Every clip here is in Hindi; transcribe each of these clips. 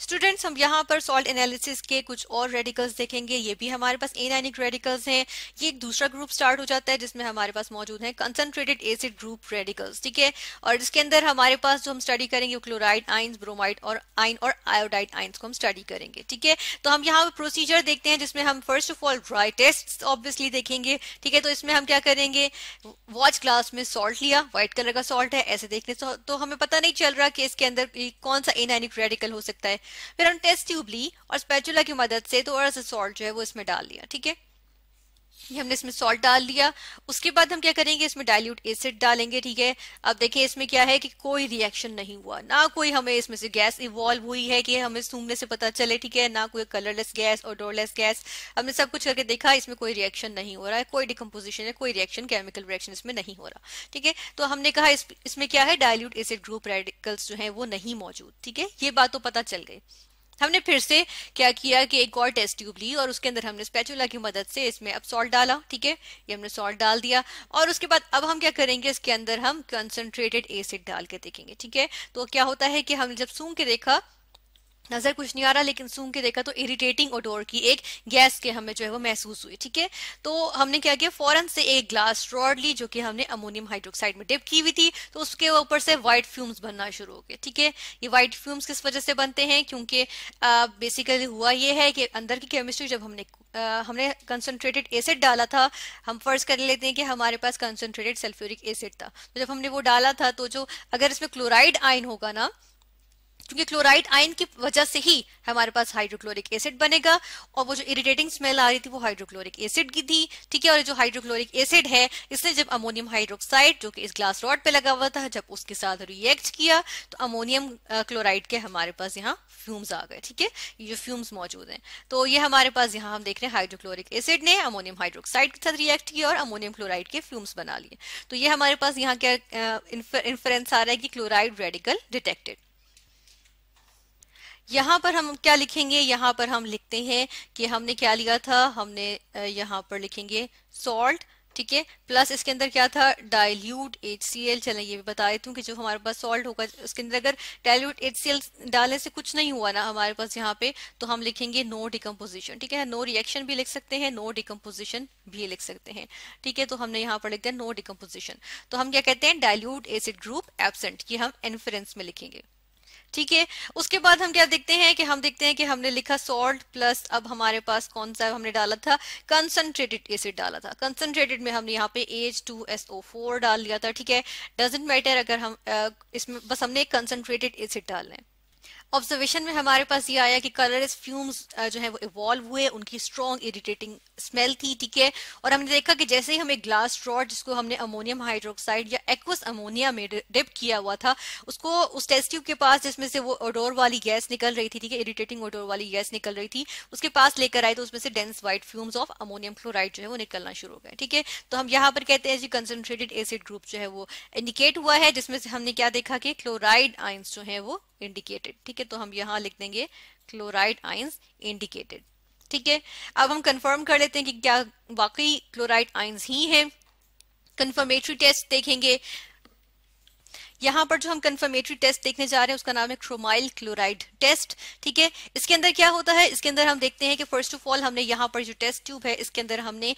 स्टूडेंट्स हम यहाँ पर सॉल्ट एनालिसिस के कुछ और रेडिकल्स देखेंगे ये भी हमारे पास एनाइनिक रेडिकल्स हैं ये एक दूसरा ग्रुप स्टार्ट हो जाता है जिसमें हमारे पास मौजूद है कंसनट्रेटेड एसिड ग्रुप रेडिकल्स ठीक है और इसके अंदर हमारे पास जो हम स्टडी करेंगे क्लोराइड आइन्स ब्रोमाइड और आइन और आयोडाइड आइन्स को हम स्टडी करेंगे ठीक है तो हम यहाँ पर प्रोसीजर देखते हैं जिसमें हम first of all dry test obviously देखेंगे ठीक है तो इसमें हम क्या करेंगे वॉच ग्लास में सॉल्ट लिया व्हाइट कलर का सॉल्ट है ऐसे देखने तो हमें पता नहीं चल रहा कि इसके अंदर कौन सा एनाइनिक रेडिकल हो सकता है फिर हम टेस्ट ट्यूबली और स्पेचुला की मदद से थोड़ा सा सॉल्ट जो है वो इसमें डाल दिया ठीक है ये हमने इसमें सॉल्ट डाल दिया उसके बाद हम क्या करेंगे इसमें डाइल्यूट एसिड डालेंगे ठीक है अब देखिए इसमें क्या है कि कोई रिएक्शन नहीं हुआ ना कोई हमें इसमें से गैस इवॉल्व हुई है कि हमें सूंघने से पता चले ठीक है ना कोई कलरलेस गैस और डोरलेस गैस हमने सब कुछ करके देखा इसमें कोई रिएक्शन नहीं हो रहा है कोई डिकम्पोजिशन है कोई रिएक्शन केमिकल रिएक्शन इसमें नहीं हो रहा ठीक है तो हमने कहा इस, इसमें क्या है डायल्यूट एसिड ग्रुप रेडिकल्स जो है वो नहीं मौजूद ठीक है ये बात तो पता चल गई हमने फिर से क्या किया कि एक और टेस्ट ट्यूब ली और उसके अंदर हमने स्पेचुला की मदद से इसमें अब सॉल्ट डाला ठीक है ये हमने सॉल्ट डाल दिया और उसके बाद अब हम क्या करेंगे इसके अंदर हम कंसनट्रेटेड एसिड डाल के देखेंगे ठीक है तो क्या होता है कि हमने जब सूंघ के देखा नजर कुछ नहीं आ रहा लेकिन सूंघ के देखा तो इरिटेटिंग ओडोर की एक गैस के हमें जो है वो महसूस हुई ठीक है तो हमने क्या किया फौरन से एक ग्लास रॉड ली जो कि हमने अमोनियम हाइड्रोक्साइड में डिप की हुई थी तो उसके ऊपर से व्हाइट फ्यूम्स बनना शुरू हो गए ठीक है ये व्हाइट फ्यूम्स किस वजह से बनते हैं क्योंकि बेसिकली हुआ ये है कि अंदर की केमिस्ट्री जब हमने आ, हमने कंसनट्रेटेड एसिड डाला था हम फर्ज कर लेते हैं कि हमारे पास कंसनट्रेटेड सल्फ्यूरिक एसिड था तो जब हमने वो डाला था तो जो अगर इसमें क्लोराइड आयन होगा ना क्योंकि क्लोराइड आयन की वजह से ही हमारे पास हाइड्रोक्लोरिक एसिड बनेगा और वो जो इरिटेटिंग स्मेल आ रही थी वो हाइड्रोक्लोरिक एसिड की थी ठीक है और जो हाइड्रोक्लोरिक एसिड है इसने जब अमोनियम हाइड्रोक्साइड जो कि इस ग्लास रॉड पे लगा हुआ था जब उसके साथ रिएक्ट किया तो अमोनियम क्लोराइड के हमारे पास यहाँ फ्यूम्स आ गए ठीक है ये फ्यूम्स मौजूद हैं तो ये हमारे पास यहाँ हम देख रहे हैं हाइड्रोक्लोरिक एसिड ने अमोनियम हाइड्रोक्साइड के साथ रिएक्ट किया और अमोनियम क्लोराइड के फ्यूम्स बना लिए तो ये हमारे पास यहाँ क्या इन्फ्रेंस आ रहा है कि क्लोराइड रेडिकल डिटेक्टेड यहाँ पर हम क्या लिखेंगे यहाँ पर हम लिखते हैं कि हमने क्या लिया था हमने यहाँ पर लिखेंगे सॉल्ट ठीक है प्लस इसके अंदर क्या था डाइल्यूट एच सी एल चले ये भी बता देती हूँ कि जो हमारे पास सॉल्ट होगा उसके अंदर अगर डाइल्यूट एच सी एल डालने से कुछ नहीं हुआ ना हमारे पास यहाँ पे तो हम लिखेंगे नो डिकम्पोजिशन ठीक है नो रिएक्शन भी लिख सकते हैं नो डिकम्पोजिशन भी लिख सकते हैं ठीक है तो हमने यहाँ पर लिख दिया नो डिकम्पोजिशन तो हम क्या कहते हैं डायल्यूट एसिड ग्रुप एबसेंट ये हम इन्फ्रेंस में लिखेंगे ठीक है उसके बाद हम क्या देखते हैं कि हम देखते हैं कि हमने लिखा सॉल्ट प्लस अब हमारे पास कौन सा हमने डाला था कंसनट्रेटेड एसिड डाला था कंसनट्रेटेड में हमने यहाँ पे H two S O four डाल दिया था ठीक है डजेंट मैटर अगर हम इसमें बस हमने कंसनट्रेटेड एसिड डालना है ऑब्जर्वेशन में हमारे पास ये आया कि कलर फ्यूम्स जो है वो इवॉल्व हुए उनकी स्ट्रॉन्ग इरिटेटिंग स्मेल थी ठीक है और हमने देखा कि जैसे ही हम एक ग्लास रॉड जिसको हमने अमोनियम हाइड्रोक्साइड या एक्वस अमोनिया में डिप किया हुआ था उसको उस टेस्ट ट्यूब के पास जिसमें से वो ओडोर वाली गैस निकल रही थी ठीक है इरिटेटिंग ओडोर वाली गैस निकल रही थी उसके पास लेकर आए तो उसमें से dense white fumes of ammonium chloride जो है वो निकलना शुरू हो गए ठीक है तो हम यहाँ पर कहते हैं जी कंसनट्रेटेड एसिड ग्रुप जो है वो इंडिकेट हुआ है जिसमें से हमने क्या देखा कि क्लोराइड आइंस जो है वो इंडिकेटेड ठीक है तो हम यहाँ लिख देंगे क्लोराइड आइंस इंडिकेटेड ठीक है अब हम कंफर्म कर लेते हैं कि क्या वाकई क्लोराइड आइंस ही है कंफर्मेटरी टेस्ट देखेंगे यहाँ पर जो हम कंफर्मेटरी टेस्ट देखने जा रहे हैं उसका नाम है क्रोमाइल क्लोराइड टेस्ट ठीक है इसके अंदर क्या होता है इसके अंदर हम देखते हैं कि फर्स्ट ऑफ ऑल हमने यहाँ पर जो टेस्ट ट्यूब है इसके अंदर हमने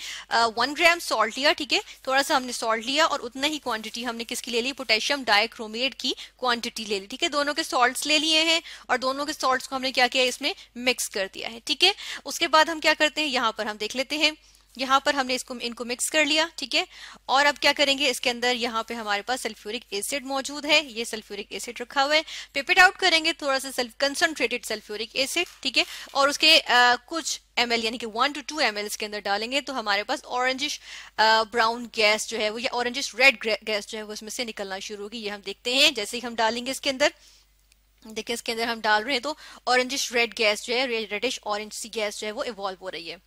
वन ग्राम सॉल्ट लिया ठीक है थोड़ा सा हमने सॉल्ट लिया और उतना ही क्वांटिटी हमने किसकी ले ली पोटेशियम डायक्रोमेट की क्वांटिटी ले ली ठीक है दोनों के सॉल्ट ले लिए हैं और दोनों के सॉल्ट को हमने क्या किया इसमें मिक्स कर दिया है ठीक है उसके बाद हम क्या करते हैं यहाँ पर हम देख लेते हैं यहाँ पर हमने इसको इनको मिक्स कर लिया ठीक है और अब क्या करेंगे इसके अंदर यहाँ पे हमारे पास सल्फ्यूरिक एसिड मौजूद है ये सल्फ्यूरिक एसिड रखा हुआ है पिपेट आउट करेंगे थोड़ा सा कंसनट्रेटेड सल्फ्यूरिक एसिड ठीक है और उसके आ, कुछ एम यानी कि वन टू टू एम इसके अंदर डालेंगे तो हमारे पास ऑरेंजिश ब्राउन गैस जो है वो या ऑरेंजिश रेड गैस जो है वो उसमें से निकलना शुरू होगी ये हम देखते हैं जैसे ही हम डालेंगे इसके अंदर देखिए इसके अंदर हम डाल रहे हैं तो ऑरेंजिश रेड गैस जो है रेडिश ऑरेंज सी गैस जो है वो इवॉल्व हो रही है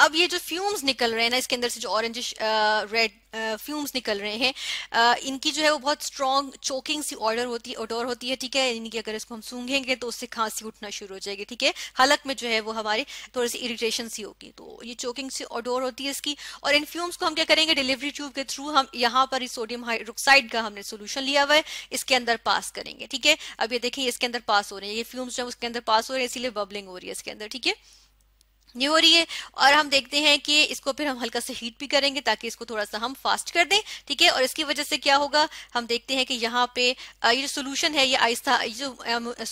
अब ये जो फ्यूम्स निकल रहे हैं ना इसके अंदर से जो ऑरेंजिश रेड फ्यूम्स निकल रहे हैं uh, इनकी जो है वो बहुत स्ट्रॉन्ग चोकिंग सी ऑर्डर होती है ऑडोर होती है ठीक है इनकी अगर इसको हम सूंघेंगे तो उससे खांसी उठना शुरू हो जाएगी ठीक है हलक में जो है वो हमारी थोड़ी सी इरिटेशन सी होगी तो ये चोकिंग सी ऑडोर होती है इसकी और इन फ्यूम्स को हम क्या करेंगे डिलीवरी ट्यूब के थ्रू हम यहाँ पर इस सोडियम हाइड्रोक्साइड का हमने सोल्यूशन लिया हुआ है इसके अंदर पास करेंगे ठीक है अब ये देखिए इसके अंदर पास हो रहे हैं ये फ्यूम्स जो है उसके अंदर पास हो रहे हैं इसीलिए बबलिंग हो रही है इसके अंदर ठीक है ये हो रही है और हम देखते हैं कि इसको फिर हम हल्का सा हीट भी करेंगे ताकि इसको थोड़ा सा हम फास्ट कर दें ठीक है और इसकी वजह से क्या होगा हम देखते हैं कि यहाँ पे ये जो सोल्यूशन है ये आहिस्ता जो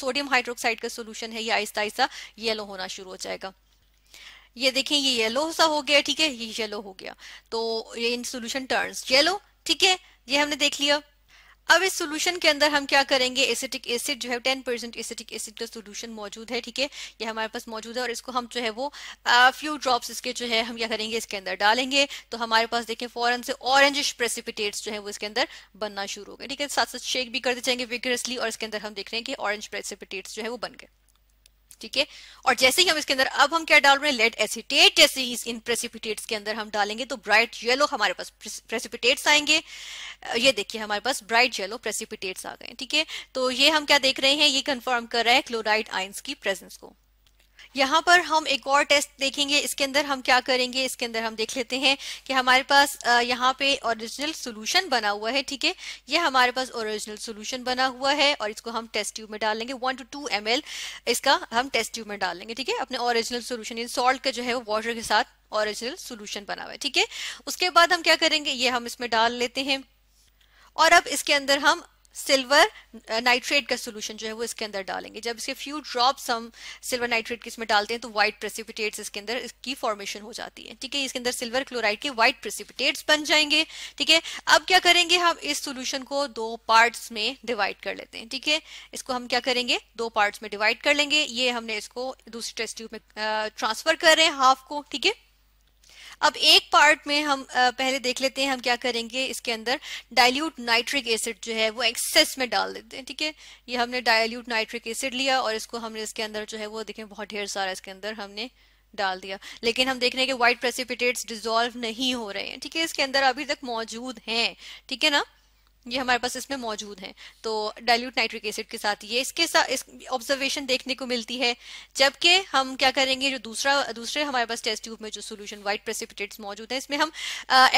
सोडियम हाइड्रोक्साइड का सोल्यूशन है ये आहिस्ता आहिस्ता येलो होना शुरू हो जाएगा ये देखें ये येलो सा हो गया ठीक है ये येलो हो गया तो ये इन सोल्यूशन टर्न येलो ठीक है ये हमने देख लिया अब इस सॉल्यूशन के अंदर हम क्या करेंगे एसिटिक एसिड जो है टेन परसेंट एसिटिक एसिड का सोल्यूशन मौजूद है ठीक है ये हमारे पास मौजूद है और इसको हम जो है वो आ, फ्यू ड्रॉप्स इसके जो है हम क्या करेंगे इसके अंदर डालेंगे तो हमारे पास देखें फॉरन से ऑरेंजिश प्रेसिपिटेट्स जो है वो इसके अंदर बनना शुरू हो गए ठीक है साथ साथ शेक भी करते जाएंगे विगरसली और इसके अंदर हम देख रहे हैं कि ऑरेंज प्रेसिपिटेट्स जो है वो बन गए ठीक है और जैसे ही हम इसके अंदर अब हम क्या डाल रहे हैं लेड एसिटेट जैसे ही इन प्रेसिपिटेट्स के अंदर हम डालेंगे तो ब्राइट येलो हमारे पास प्रेसिपिटेट्स आएंगे ये देखिए हमारे पास ब्राइट येलो प्रेसिपिटेट्स आ गए ठीक है तो ये हम क्या देख रहे हैं ये कंफर्म कर रहा है क्लोराइड आइंस की प्रेजेंस को यहाँ पर हम एक और टेस्ट देखेंगे इसके अंदर हम क्या करेंगे इसके अंदर हम देख लेते हैं कि हमारे पास यहाँ पे ओरिजिनल सोल्यूशन बना हुआ है ठीक है ये हमारे पास ओरिजिनल सोल्यूशन बना हुआ है और इसको हम टेस्ट ट्यूब में डालेंगे वन टू टू एम इसका हम टेस्ट ट्यूब में डालेंगे ठीक है अपने ओरिजिनल सोल्यूशन सॉल्ट का जो है वो वाटर के साथ ओरिजिनल सोल्यूशन बना हुआ है ठीक है उसके बाद हम क्या करेंगे ये हम इसमें डाल लेते हैं और अब इसके अंदर हम सिल्वर नाइट्रेट का सोल्यूशन जो है वो इसके अंदर डालेंगे जब इसके फ्यू ड्रॉप हम सिल्वर नाइट्रेट इसमें डालते हैं तो व्हाइट प्रेसिपिटेट्स इसके अंदर इसकी फॉर्मेशन हो जाती है ठीक है इसके अंदर सिल्वर क्लोराइड के व्हाइट प्रेसिपिटेट्स बन जाएंगे ठीक है अब क्या करेंगे हम इस सोल्यूशन को दो पार्ट्स में डिवाइड कर लेते हैं ठीक है इसको हम क्या करेंगे दो पार्ट में डिवाइड कर लेंगे ये हमने इसको दूसरे टेस्ट ट्यूब में ट्रांसफर कर रहे हैं हाफ को ठीक है अब एक पार्ट में हम पहले देख लेते हैं हम क्या करेंगे इसके अंदर डाइल्यूट नाइट्रिक एसिड जो है वो एक्सेस में डाल देते हैं ठीक है ये हमने डाइल्यूट नाइट्रिक एसिड लिया और इसको हमने इसके अंदर जो है वो देखें बहुत ढेर सारा इसके अंदर हमने डाल दिया लेकिन हम देख रहे हैं कि व्हाइट प्रेसिपिटेट्स डिजोल्व नहीं हो रहे हैं ठीक है इसके अंदर अभी तक मौजूद हैं ठीक है ना ये हमारे पास इसमें मौजूद है तो डायल्यूट नाइट्रिक एसिड के साथ ये इसके साथ इस ऑब्जर्वेशन देखने को मिलती है जबकि हम क्या करेंगे जो दूसरा दूसरे हमारे पास टेस्ट ट्यूब में जो सोल्यूशन व्हाइट प्रेसिपिटेट्स मौजूद है इसमें हम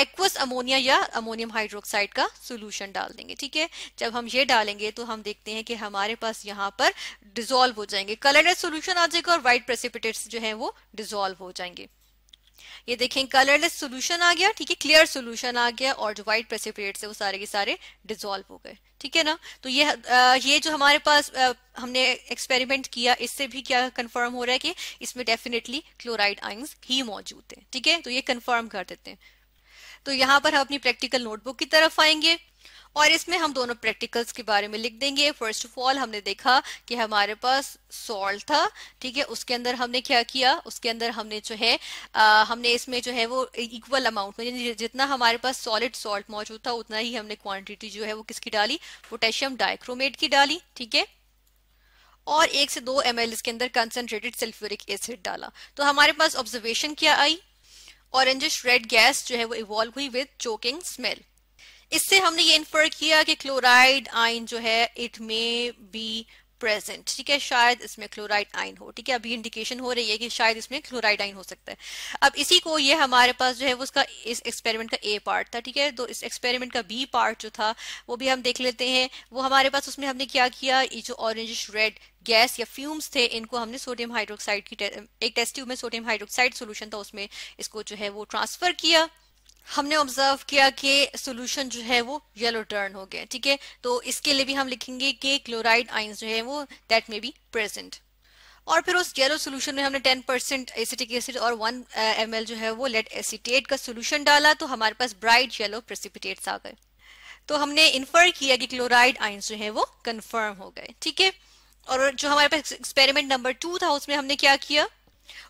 एक्वस अमोनिया या अमोनियम हाइड्रोक्साइड का सोल्यूशन डाल देंगे ठीक है जब हम ये डालेंगे तो हम देखते हैं कि हमारे पास यहाँ पर डिजोल्व हो जाएंगे कलरलेस सोल्यूशन आ जाएगा और व्हाइट प्रेसिपिटेट्स जो है वो डिजोल्व हो जाएंगे ये देखें कलरलेस सोल्यूशन आ गया ठीक है क्लियर सोल्यूशन आ गया और जो व्हाइट प्रेसिपरेट्स है वो सारे के सारे डिजोल्व हो गए ठीक है ना तो ये आ, ये जो हमारे पास आ, हमने एक्सपेरिमेंट किया इससे भी क्या कंफर्म हो रहा है कि इसमें डेफिनेटली क्लोराइड आइंस ही मौजूद है ठीक है तो ये कंफर्म कर देते हैं तो यहां पर हम अपनी प्रैक्टिकल नोटबुक की तरफ आएंगे और इसमें हम दोनों प्रैक्टिकल्स के बारे में लिख देंगे फर्स्ट ऑफ ऑल हमने देखा कि हमारे पास सॉल्ट था ठीक है उसके अंदर हमने क्या किया उसके अंदर हमने जो है आ, हमने इसमें जो है वो इक्वल अमाउंट में जितना हमारे पास सॉलिड सॉल्ट मौजूद था उतना ही हमने क्वांटिटी जो है वो किसकी डाली पोटेशियम डाइक्रोमेट की डाली ठीक है और एक से दो एम इसके अंदर कंसनट्रेटेड सल्फ्यूरिक एसिड डाला तो हमारे पास ऑब्जर्वेशन क्या आई ऑरेंजिश रेड गैस जो है वो इवॉल्व हुई विद चोकिंग स्मेल इससे हमने ये इन्फर किया कि क्लोराइड आइन जो है इट मे बी प्रेजेंट ठीक है शायद इसमें क्लोराइड आइन हो ठीक है अभी इंडिकेशन हो रही है कि शायद इसमें क्लोराइड आइन हो सकता है अब इसी को ये हमारे पास जो है वो उसका इस एक्सपेरिमेंट का ए पार्ट था ठीक है तो इस एक्सपेरिमेंट का बी पार्ट जो था वो भी हम देख लेते हैं वो हमारे पास उसमें हमने क्या किया ये जो ऑरेंजिश रेड गैस या फ्यूम्स थे इनको हमने सोडियम हाइड्रोक्साइड की टे, एक टेस्ट ट्यूब में सोडियम हाइड्रोक्साइड सोल्यूशन था उसमें इसको जो है वो ट्रांसफर किया हमने ऑब्जर्व किया कि सॉल्यूशन जो है वो येलो टर्न हो गया ठीक है तो इसके लिए भी हम लिखेंगे कि क्लोराइड आइंस uh, जो है वो दैट मे बी प्रेजेंट और फिर उस येलो सोल्यूशन में हमने 10 परसेंट एसिटिक एसिड और 1 एम uh, जो है वो लेट एसिटेट का सोल्यूशन डाला तो हमारे पास ब्राइट येलो प्रेसिपिटेट्स आ गए तो हमने इन्फर किया कि क्लोराइड आइंस जो है वो कन्फर्म हो गए ठीक है और जो हमारे पास एक्सपेरिमेंट नंबर टू था उसमें हमने क्या किया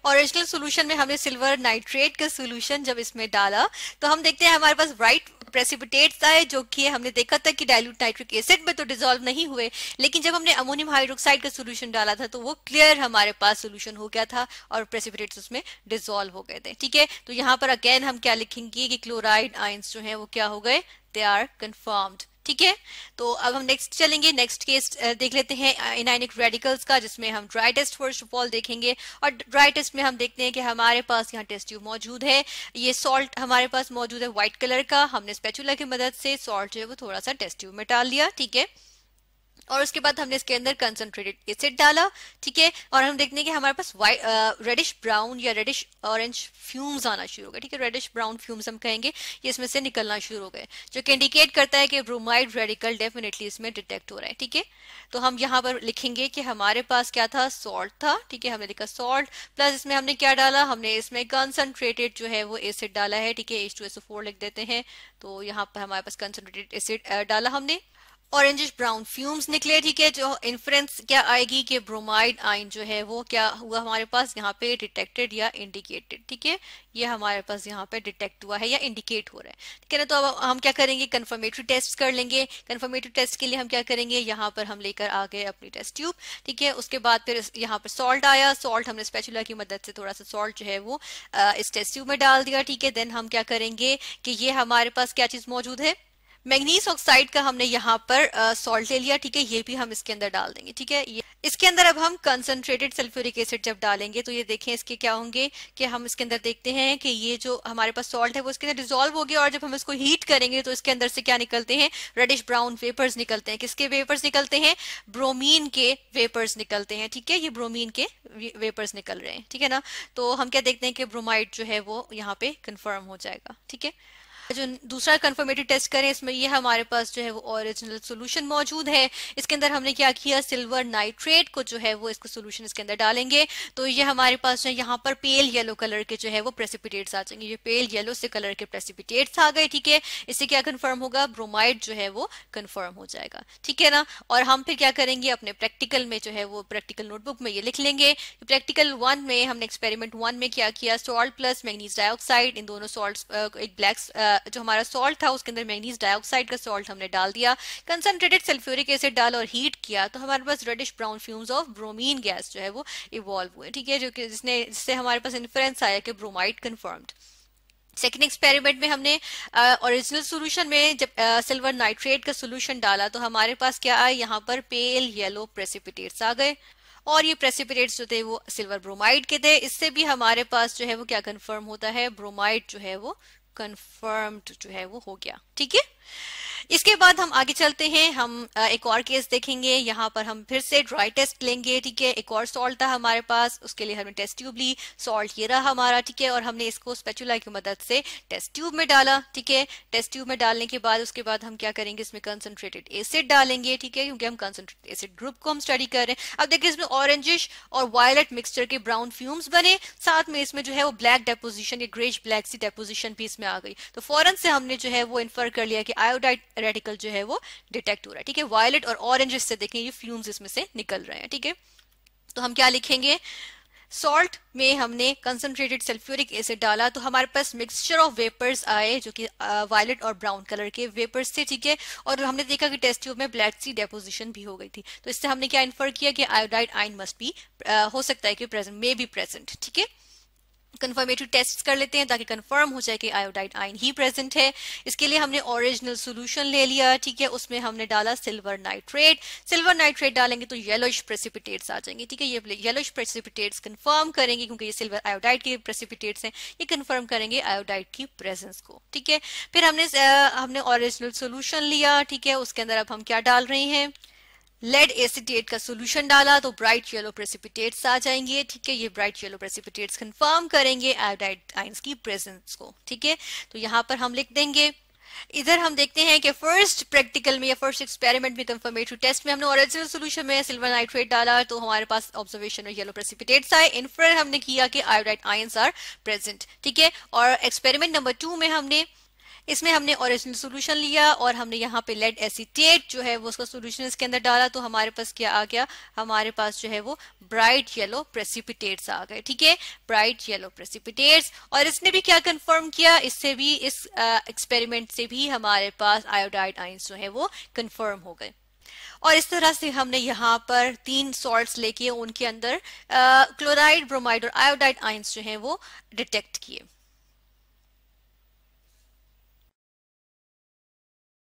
ओरिजिनल सोल्यूशन में हमने सिल्वर नाइट्रेट का सोल्यूशन जब इसमें डाला तो हम देखते हैं हमारे पास राइट प्रेसिपिटेट था जो कि हमने देखा था कि डाइल्यूट नाइट्रिक एसिड में तो डिजोल्व नहीं हुए लेकिन जब हमने अमोनियम हाइड्रोक्साइड का सोल्यूशन डाला था तो वो क्लियर हमारे पास सोल्यूशन हो गया था और प्रेसिपिटेट्स उसमें डिजोल्व हो गए थे ठीक है तो यहाँ पर अगेन हम क्या लिखेंगे कि क्लोराइड आइंस जो है वो क्या हो गए दे आर कन्फर्म्ड ठीक है तो अब हम नेक्स्ट चलेंगे नेक्स्ट केस देख लेते हैं इनाइनिक रेडिकल्स का जिसमें हम dry test first of all देखेंगे और ड्राई टेस्ट में हम देखते हैं कि हमारे पास यहाँ टेस्ट ट्यूब मौजूद है ये सॉल्ट हमारे पास मौजूद है व्हाइट कलर का हमने स्पेचुला की मदद से सॉल्ट जो है वो थोड़ा सा टेस्ट ट्यूब में डाल दिया ठीक है और उसके बाद हमने इसके अंदर कंसनट्रेटेड एसिड डाला ठीक है और हम देखते हैं कि हमारे पास वाइट रेडिश ब्राउन या रेडिश ऑरेंज फ्यूम्स आना शुरू हो गए ठीक है रेडिश ब्राउन फ्यूम्स हम कहेंगे ये इसमें से निकलना शुरू हो गए जो कि इंडिकेट करता है कि ब्रोमाइड रेडिकल डेफिनेटली इसमें डिटेक्ट हो रहा है ठीक है तो हम यहाँ पर लिखेंगे कि हमारे पास क्या था सॉल्ट था ठीक है हमने लिखा सॉल्ट प्लस इसमें हमने क्या डाला हमने इसमें कंसनट्रेटेड जो है वो एसिड डाला है ठीक है एच लिख देते हैं तो यहाँ पर हमारे पास कंसनट्रेटेड एसिड uh, डाला हमने ऑरेंजिश ब्राउन फ्यूम्स निकले ठीक है जो इन्फ्रेंस क्या आएगी कि ब्रोमाइड आइन जो है वो क्या हुआ हमारे पास यहाँ पे डिटेक्टेड या इंडिकेटेड ठीक है ये हमारे पास यहाँ पे डिटेक्ट हुआ है या इंडिकेट हो रहा है ठीक है ना तो अब हम क्या करेंगे कन्फर्मेटरी टेस्ट कर लेंगे कन्फर्मेटरी टेस्ट के लिए हम क्या करेंगे यहाँ पर हम लेकर आ गए अपनी टेस्ट ट्यूब ठीक है उसके बाद फिर यहाँ पर सॉल्ट आया सॉल्ट हमने स्पेचुला की मदद से थोड़ा सा सॉल्ट जो है वो इस टेस्ट ट्यूब में डाल दिया ठीक है देन हम क्या करेंगे कि ये हमारे पास क्या चीज मौजूद है मैग्नीस ऑक्साइड का हमने यहाँ पर सॉल्ट uh, ले लिया ठीक है ये भी हम इसके अंदर डाल देंगे ठीक है ये इसके अंदर अब हम कंसनट्रेटेड सल्फ्यूरिक एसिड जब डालेंगे तो ये देखें इसके क्या होंगे कि हम इसके अंदर देखते हैं कि ये जो हमारे पास सॉल्ट है वो इसके अंदर डिजोल्व हो गया और जब हम इसको हीट करेंगे तो इसके अंदर से क्या निकलते हैं रेडिश ब्राउन वेपर्स निकलते हैं किसके वेपर्स निकलते हैं ब्रोमीन के वेपर्स निकलते हैं ठीक है ये ब्रोमीन के वेपर्स निकल रहे हैं ठीक है ना तो हम क्या देखते हैं कि ब्रोमाइड जो है वो यहाँ पे कन्फर्म हो जाएगा ठीक है जो दूसरा कन्फर्मेटिव टेस्ट करें इसमें ये हमारे पास जो है वो ओरिजिनल सोल्यूशन मौजूद है इसके अंदर हमने क्या किया सिल्वर नाइट्रेट को जो है वो इसको सोल्यूशन इसके अंदर डालेंगे तो ये हमारे पास जो है यहाँ पर पेल येलो कलर के जो है वो प्रेसिपिटेट्स आ जाएंगे ये पेल येलो से कलर के प्रेसिपिटेट्स आ गए ठीक है इससे क्या कन्फर्म होगा ब्रोमाइड जो है वो कन्फर्म हो जाएगा ठीक है ना और हम फिर क्या करेंगे अपने प्रैक्टिकल में जो है वो प्रैक्टिकल नोटबुक में ये लिख लेंगे प्रैक्टिकल वन में हमने एक्सपेरिमेंट वन में क्या किया सॉल्ट प्लस मैग्नीज डाइऑक्साइड इन दोनों सॉल्ट एक ब्लैक जो हमारा सॉल्ट था उसके अंदर मैगनीज डाइऑक्साइड का सॉल्ट हमने डाल दिया कंसनट्रेटेड सल्फ्यूरिक एसिड डाल और हीट किया तो हमारे पास reddish brown fumes of bromine gas जो है वो इवॉल्व हुए ठीक है जो कि जिसने जिससे हमारे पास इन्फ्लुएंस आया कि ब्रोमाइड कन्फर्म्ड सेकेंड एक्सपेरिमेंट में हमने ओरिजिनल uh, सॉल्यूशन में जब सिल्वर नाइट्रेट का सॉल्यूशन डाला तो हमारे पास क्या आया यहाँ पर पेल येलो प्रेसिपिटेट्स आ गए और ये प्रेसिपिटेट्स जो थे वो सिल्वर ब्रोमाइड के थे इससे भी हमारे पास जो है वो क्या कंफर्म होता है ब्रोमाइड जो है वो कंफर्म्ड जो है वो हो गया ठीक है इसके बाद हम आगे चलते हैं हम एक और केस देखेंगे यहाँ पर हम फिर से ड्राई टेस्ट लेंगे ठीक है एक और सॉल्ट था हमारे पास उसके लिए हमने टेस्ट ट्यूब ली सॉल्ट ये रहा हमारा ठीक है और हमने इसको स्पेचुला की मदद से टेस्ट ट्यूब में डाला ठीक है टेस्ट ट्यूब में डालने के बाद उसके बाद हम क्या करेंगे इसमें कंसनट्रेटेड एसिड डालेंगे ठीक है क्योंकि हम कंसनट्रेटेड एसिड ग्रुप को हम स्टडी कर रहे हैं अब देखिए इसमें ऑरेंजिश और वायलेट मिक्सचर के ब्राउन फ्यूम्स बने साथ में इसमें जो है वो ब्लैक डेपोजिशन या ग्रेज ब्लैक सी डेपोजिशन भी इसमें आ गई तो फौरन से हमने जो है वो इन्फर कर लिया कि आयोडाइड रेडिकल जो है वो डिटेक्ट हो रहा है ठीक है वायलेट और ऑरेंज इससे देखें ये फ्यूम्स इसमें से निकल रहे हैं ठीक है थीके? तो हम क्या लिखेंगे सॉल्ट में हमने कंसनट्रेटेड सल्फ्यूरिक एसिड डाला तो हमारे पास मिक्सचर ऑफ वेपर्स आए जो कि वायलेट और ब्राउन कलर के वेपर्स थे ठीक है और हमने देखा कि टेस्ट ट्यूब में ब्लैक सी डेपोजिशन भी हो गई थी तो इससे हमने क्या इन्फर किया कि आयोडाइड आइन मस्ट भी हो सकता है कि प्रेजेंट मे बी प्रेजेंट ठीक है कन्फर्मेटिव टेस्ट कर लेते हैं ताकि कन्फर्म हो जाए कि आयोडाइड आयन ही प्रेजेंट है इसके लिए हमने ओरिजिनल सॉल्यूशन ले लिया ठीक है उसमें हमने डाला सिल्वर नाइट्रेट सिल्वर नाइट्रेट डालेंगे तो येलोइश प्रेसिपिटेट्स आ जाएंगे ठीक है ये येलोइश प्रेसिपिटेट्स कन्फर्म करेंगे क्योंकि ये सिल्वर आयोडाइड के प्रेसिपिटेट्स हैं ये कन्फर्म करेंगे आयोडाइड की प्रेजेंस को ठीक है फिर हमने हमने ओरिजिनल सोल्यूशन लिया ठीक है उसके अंदर अब हम क्या डाल रहे हैं लेड एसिटेट का सॉल्यूशन डाला तो ब्राइट येलो प्रेसिपिटेट्स आ जाएंगे ठीक है ये ब्राइट येलो प्रेसिपिटेट्स कंफर्म करेंगे आयोडाइड आइंस की प्रेजेंस को ठीक है तो यहां पर हम लिख देंगे इधर हम देखते हैं कि फर्स्ट प्रैक्टिकल में या फर्स्ट एक्सपेरिमेंट में कंफर्मेटरी टेस्ट में हमने ओरिजिनल सॉल्यूशन में सिल्वर नाइट्रेट डाला तो हमारे पास ऑब्जर्वेशन और येलो प्रेसिपिटेट्स आए इन्फ्रेड हमने किया कि आयोडाइड आयंस आर प्रेजेंट ठीक है और एक्सपेरिमेंट नंबर टू में हमने इसमें हमने ओरिजिनल सोल्यूशन लिया और हमने यहाँ पे लेड एसीटेट जो है वो उसका सोल्यूशन इसके अंदर डाला तो हमारे पास क्या आ गया हमारे पास जो है वो ब्राइट येलो प्रेसिपिटेट्स आ गए ठीक है ब्राइट येलो प्रेसिपिटेट्स और इसने भी क्या कंफर्म किया इससे भी इस एक्सपेरिमेंट से भी हमारे पास आयोडाइड आइंस जो है वो कन्फर्म हो गए और इस तरह से हमने यहाँ पर तीन सॉल्ट लेके उनके अंदर क्लोराइड ब्रोमाइड और आयोडाइड आइंस जो है वो डिटेक्ट किए